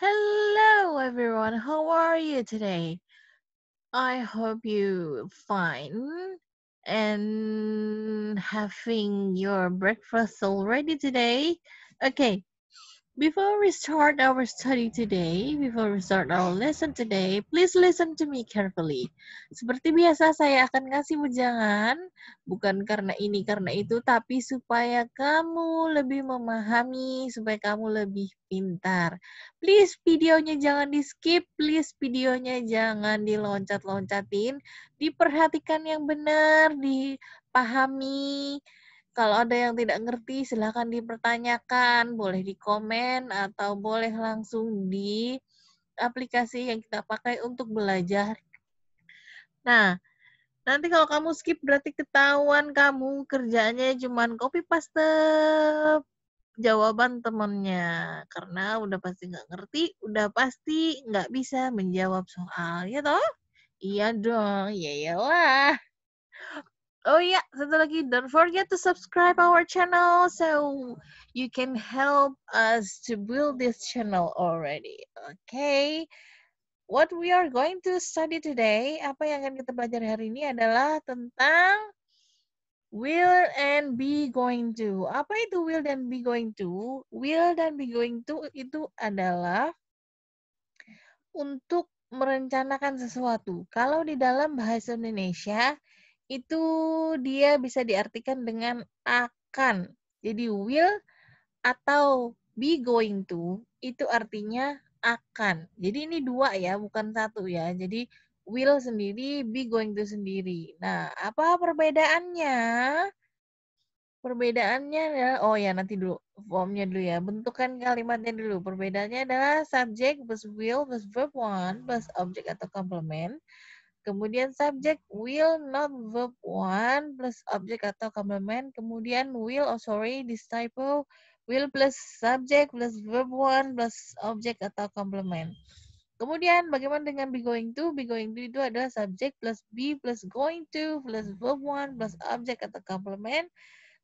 Hello, everyone. How are you today? I hope you fine and having your breakfast already today. Okay, Before we start our study today, before we start our lesson today, please listen to me carefully. Seperti biasa, saya akan ngasih bujangan, bukan karena ini, karena itu, tapi supaya kamu lebih memahami, supaya kamu lebih pintar. Please videonya jangan di-skip, please videonya jangan diloncat-loncatin, diperhatikan yang benar, dipahami, kalau ada yang tidak ngerti, silahkan dipertanyakan, boleh di komen atau boleh langsung di aplikasi yang kita pakai untuk belajar. Nah, nanti kalau kamu skip berarti ketahuan kamu kerjaannya cuma copy paste jawaban temennya karena udah pasti nggak ngerti udah pasti nggak bisa menjawab soal ya toh iya dong ya lah. Oh iya, satu lagi, don't forget to subscribe our channel so you can help us to build this channel already. Okay. What we are going to study today, apa yang akan kita belajar hari ini adalah tentang will and be going to. Apa itu will dan be going to? Will dan be going to itu adalah untuk merencanakan sesuatu. Kalau di dalam bahasa Indonesia, itu dia bisa diartikan dengan akan. Jadi will atau be going to itu artinya akan. Jadi ini dua ya, bukan satu ya. Jadi will sendiri, be going to sendiri. Nah, apa perbedaannya? Perbedaannya adalah, oh ya nanti dulu, formnya dulu ya. Bentukan kalimatnya dulu. Perbedaannya adalah subject plus will plus verb one plus object atau complement Kemudian subject will not verb one plus object atau complement. Kemudian will, oh sorry, this typo. Will plus subject plus verb one plus object atau complement. Kemudian bagaimana dengan be going to? Be going to itu adalah subject plus be plus going to plus verb one plus object atau complement.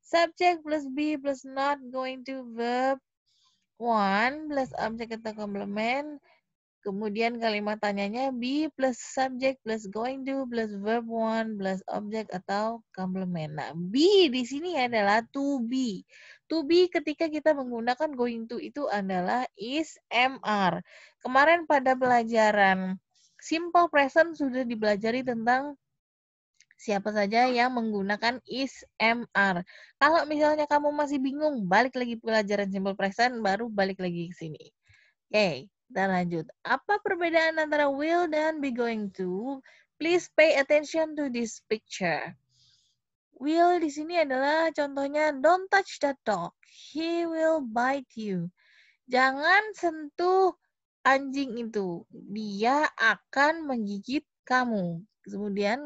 Subject plus be plus not going to verb one plus object atau complement. Kemudian kalimat tanyanya be plus subject plus going to plus verb one plus object atau complement. Nah, be di sini adalah to be. To be ketika kita menggunakan going to itu adalah is MR. Kemarin pada pelajaran simple present sudah dipelajari tentang siapa saja yang menggunakan is MR. Kalau misalnya kamu masih bingung, balik lagi pelajaran simple present, baru balik lagi ke sini. Oke, okay. Kita lanjut. Apa perbedaan antara will dan be going to? Please pay attention to this picture. Will di sini adalah contohnya don't touch the dog. He will bite you. Jangan sentuh anjing itu. Dia akan menggigit kamu. Kemudian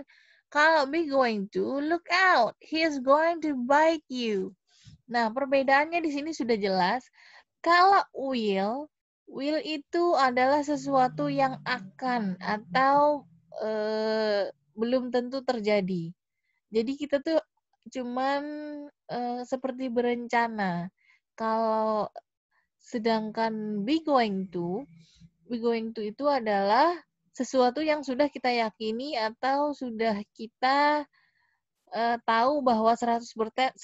kalau be going to look out. He is going to bite you. Nah, perbedaannya di sini sudah jelas. Kalau will Will itu adalah sesuatu yang akan atau e, belum tentu terjadi. Jadi kita tuh cuman e, seperti berencana. Kalau sedangkan be going to, be going to itu adalah sesuatu yang sudah kita yakini atau sudah kita e, tahu bahwa 100%, 100%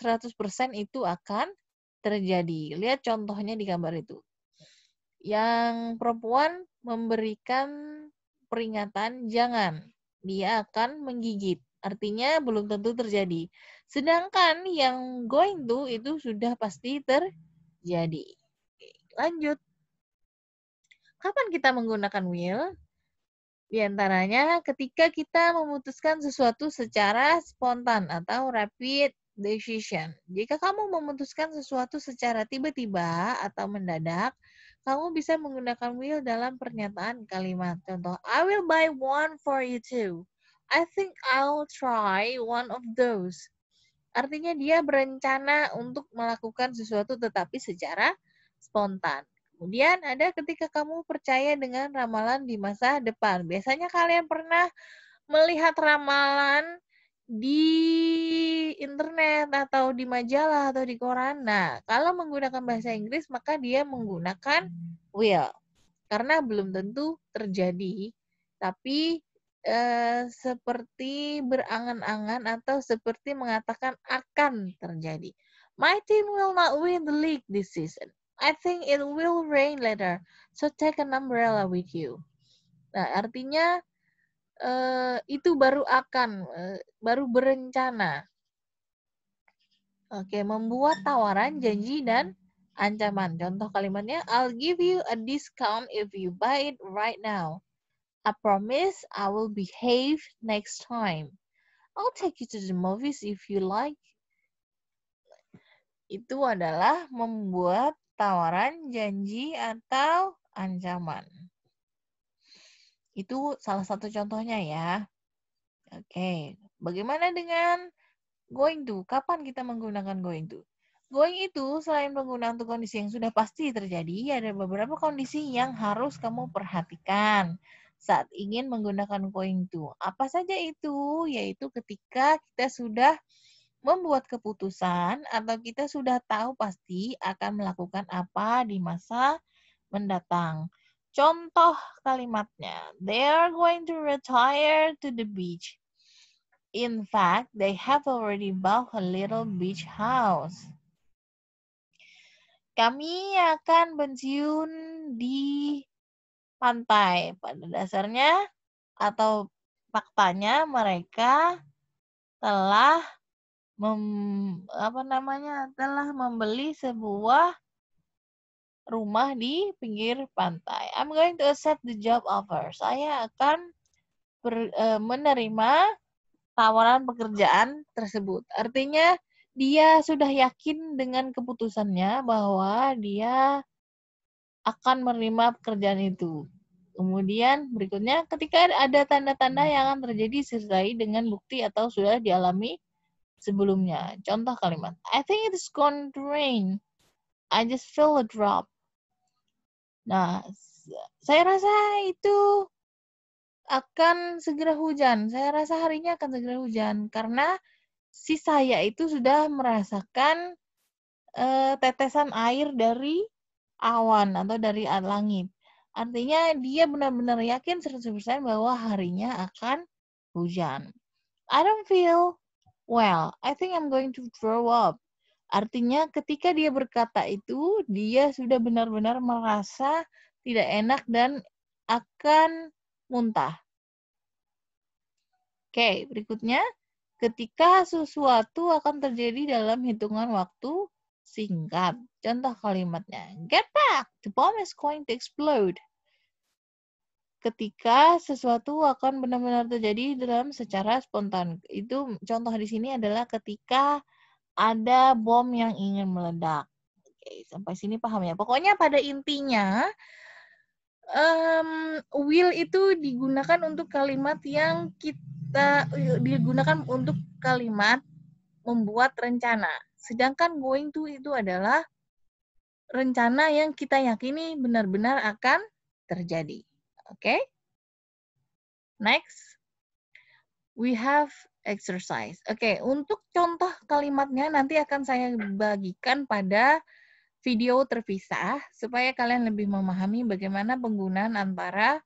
itu akan terjadi. Lihat contohnya di gambar itu yang perempuan memberikan peringatan jangan, dia akan menggigit. Artinya belum tentu terjadi. Sedangkan yang going to itu sudah pasti terjadi. Lanjut. Kapan kita menggunakan will? Di antaranya ketika kita memutuskan sesuatu secara spontan atau rapid decision. Jika kamu memutuskan sesuatu secara tiba-tiba atau mendadak, kamu bisa menggunakan will dalam pernyataan kalimat. Contoh, I will buy one for you too. I think I'll try one of those. Artinya dia berencana untuk melakukan sesuatu tetapi secara spontan. Kemudian ada ketika kamu percaya dengan ramalan di masa depan. Biasanya kalian pernah melihat ramalan di internet atau di majalah atau di koran. Nah, kalau menggunakan bahasa Inggris maka dia menggunakan will karena belum tentu terjadi, tapi eh, seperti berangan-angan atau seperti mengatakan akan terjadi. My team will not win the league this season. I think it will rain later, so take an umbrella with you. Nah, artinya uh, itu baru akan eh, baru berencana. Oke, membuat tawaran, janji dan ancaman. Contoh kalimatnya I'll give you a discount if you buy it right now. I promise I will behave next time. I'll take you to the movies if you like. Itu adalah membuat tawaran, janji, atau ancaman. Itu salah satu contohnya ya. Oke, okay. bagaimana dengan going to? Kapan kita menggunakan going to? Going itu selain penggunaan untuk kondisi yang sudah pasti terjadi, ada beberapa kondisi yang harus kamu perhatikan saat ingin menggunakan going to. Apa saja itu? Yaitu ketika kita sudah membuat keputusan atau kita sudah tahu pasti akan melakukan apa di masa mendatang. Contoh kalimatnya, they are going to retire to the beach. In fact, they have already bought a little beach house. Kami akan pensiun di pantai. Pada dasarnya atau faktanya mereka telah mem, apa namanya? telah membeli sebuah rumah di pinggir pantai. I'm going to accept the job offer. Saya akan ber, uh, menerima tawaran pekerjaan tersebut. Artinya dia sudah yakin dengan keputusannya bahwa dia akan menerima pekerjaan itu. Kemudian berikutnya ketika ada tanda-tanda hmm. yang akan terjadi disertai dengan bukti atau sudah dialami sebelumnya. Contoh kalimat, I think it's going to rain. I just feel a drop. Nah, saya rasa itu akan segera hujan. Saya rasa harinya akan segera hujan karena si saya itu sudah merasakan uh, tetesan air dari awan atau dari langit. Artinya dia benar-benar yakin 100% bahwa harinya akan hujan. I don't feel well. I think I'm going to throw up. Artinya ketika dia berkata itu, dia sudah benar-benar merasa tidak enak dan akan muntah. Oke, berikutnya. Ketika sesuatu akan terjadi dalam hitungan waktu singkat. Contoh kalimatnya, get back, the bomb is going to explode. Ketika sesuatu akan benar-benar terjadi dalam secara spontan. Itu contoh di sini adalah ketika ada bom yang ingin meledak. Oke, sampai sini paham ya. Pokoknya pada intinya um, will itu digunakan untuk kalimat yang kita digunakan untuk kalimat membuat rencana. Sedangkan going to itu adalah rencana yang kita yakini benar-benar akan terjadi. Oke. Okay? Next. We have exercise. Oke, okay, untuk contoh kalimatnya nanti akan saya bagikan pada video terpisah supaya kalian lebih memahami bagaimana penggunaan antara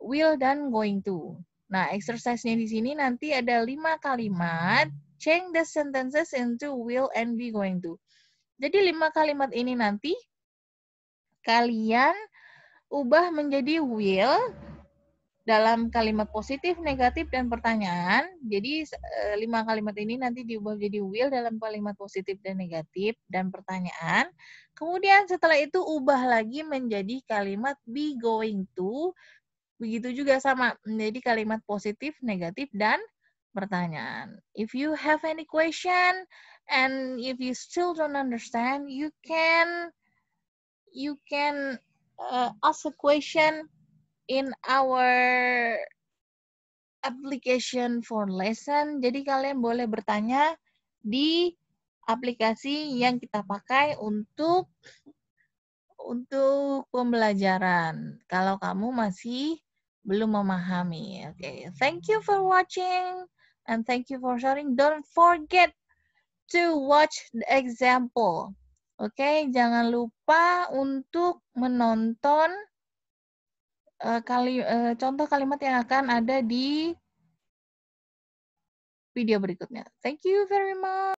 will dan going to. Nah, exercise-nya di sini nanti ada lima kalimat. Change the sentences into will and be going to. Jadi lima kalimat ini nanti kalian ubah menjadi will dalam kalimat positif, negatif, dan pertanyaan. Jadi eh, lima kalimat ini nanti diubah jadi will dalam kalimat positif dan negatif dan pertanyaan. Kemudian setelah itu ubah lagi menjadi kalimat be going to. Begitu juga sama menjadi kalimat positif, negatif, dan pertanyaan. If you have any question and if you still don't understand, you can you can uh, ask a question in our application for lesson. Jadi kalian boleh bertanya di aplikasi yang kita pakai untuk untuk pembelajaran. Kalau kamu masih belum memahami. Oke, okay. thank you for watching and thank you for sharing. Don't forget to watch the example. Oke, okay? jangan lupa untuk menonton Eh, kali eh, contoh kalimat yang akan ada di video berikutnya. Thank you very much.